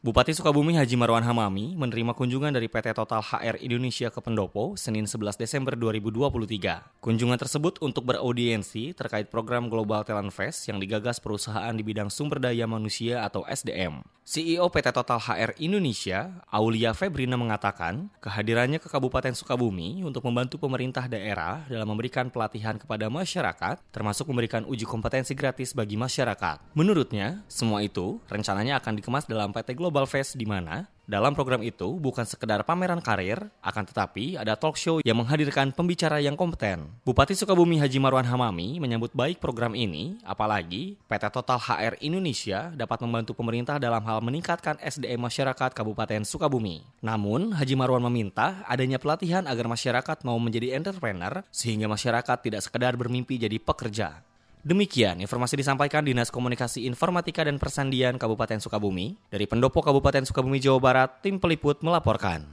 Bupati Sukabumi Haji Marwan Hamami menerima kunjungan dari PT Total HR Indonesia ke Pendopo Senin 11 Desember 2023. Kunjungan tersebut untuk beraudiensi terkait program Global Talent Fest yang digagas perusahaan di bidang sumber daya manusia atau SDM. CEO PT Total HR Indonesia, Aulia Febrina mengatakan, kehadirannya ke Kabupaten Sukabumi untuk membantu pemerintah daerah dalam memberikan pelatihan kepada masyarakat, termasuk memberikan uji kompetensi gratis bagi masyarakat. Menurutnya, semua itu rencananya akan dikemas dalam PT Global Global Fest di mana dalam program itu bukan sekedar pameran karir, akan tetapi ada talk show yang menghadirkan pembicara yang kompeten. Bupati Sukabumi Haji Marwan Hamami menyambut baik program ini, apalagi PT Total HR Indonesia dapat membantu pemerintah dalam hal meningkatkan SDM masyarakat Kabupaten Sukabumi. Namun, Haji Marwan meminta adanya pelatihan agar masyarakat mau menjadi entrepreneur sehingga masyarakat tidak sekedar bermimpi jadi pekerja. Demikian informasi disampaikan Dinas Komunikasi Informatika dan Persandian Kabupaten Sukabumi. Dari Pendopo Kabupaten Sukabumi, Jawa Barat, tim peliput melaporkan.